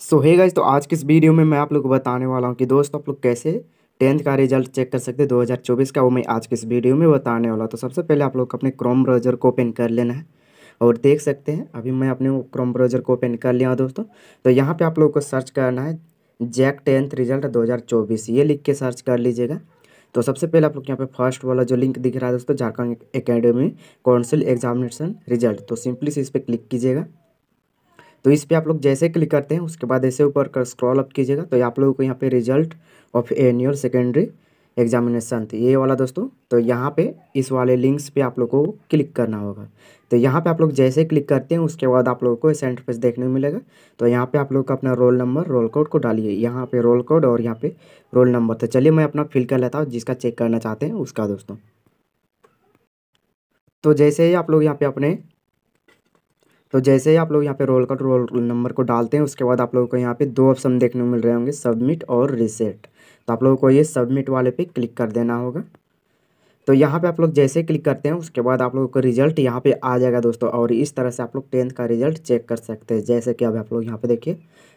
सो है गाइज तो आज के इस वीडियो में मैं आप लोग को बताने वाला हूँ कि दोस्त आप लोग कैसे टेंथ का रिजल्ट चेक कर सकते हैं 2024 का वो मैं आज के इस वीडियो में बताने वाला तो सबसे पहले आप लोग अपने क्रोम ब्राउजर को ओपन कर लेना है और देख सकते हैं अभी मैं अपने क्रोम ब्राउजर को ओपन कर लिया दोस्तों तो यहाँ पर आप लोग को सर्च करना है जैक टेंथ रिजल्ट दो ये लिख के सर्च कर लीजिएगा तो सबसे पहले आप लोग यहाँ पे फर्स्ट वाला जो लिंक दिख रहा है दोस्तों Jharkhand academy council examination result तो सिंपली से इस पर क्लिक कीजिएगा तो इस पर आप लोग जैसे क्लिक करते हैं उसके बाद ऐसे ऊपर कर स्क्रॉल अप कीजिएगा तो आप लोगों को यहाँ पे result of annual secondary examination ये वाला दोस्तों तो यहाँ पे इस वाले लिंक्स पे आप लोग को क्लिक करना होगा तो यहाँ पे आप लोग जैसे क्लिक करते हैं उसके बाद आप लोगों को सेंटर पेज देखने को मिलेगा तो यहाँ पे आप लोग का अपना रोल नंबर रोल कोड को डालिए यहाँ पे रोल कोड और यहाँ पे रोल नंबर तो चलिए मैं अपना फिल कर लेता हूँ जिसका चेक करना चाहते हैं उसका दोस्तों तो जैसे ही आप लोग यहाँ पे अपने तो जैसे ही आप लोग यहाँ पे रोल का रोल नंबर को डालते हैं उसके बाद आप लोगों को यहाँ पे दो ऑप्शन देखने को मिल रहे होंगे सबमिट और रिसेट तो आप लोगों को ये सबमिट वाले पे क्लिक कर देना होगा तो यहाँ पे आप लोग जैसे क्लिक करते हैं उसके बाद आप लोगों का रिजल्ट यहाँ पे आ जाएगा दोस्तों और इस तरह से आप लोग टेंथ का रिजल्ट चेक कर सकते हैं जैसे कि अब आप लोग यहाँ पे देखिए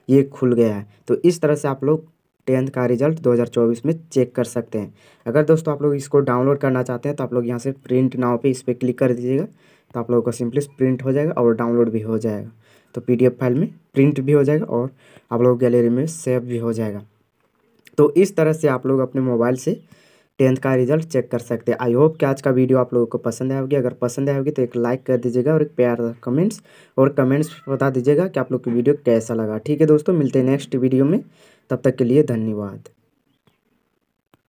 ये खुल गया है तो इस तरह से आप लोग टेंथ का रिजल्ट 2024 में चेक कर सकते हैं अगर दोस्तों आप लोग इसको डाउनलोड करना चाहते हैं तो आप लोग यहाँ से प्रिंट नाव पर इस पर क्लिक कर दीजिएगा तो आप लोगों का सिंपली प्रिंट हो जाएगा और डाउनलोड भी हो जाएगा तो पीडीएफ फाइल में प्रिंट भी हो जाएगा और आप लोगों गैलरी में सेव भी हो जाएगा तो इस तरह से आप लोग अपने मोबाइल से टेंथ का रिजल्ट चेक कर सकते हैं आई होप कि आज का वीडियो आप लोगों को पसंद आएगी अगर पसंद आएगी तो एक लाइक कर दीजिएगा और एक प्यार कमेंट्स और कमेंट्स बता दीजिएगा कि आप लोग की वीडियो कैसा लगा ठीक है दोस्तों मिलते हैं नेक्स्ट वीडियो में तब तक के लिए धन्यवाद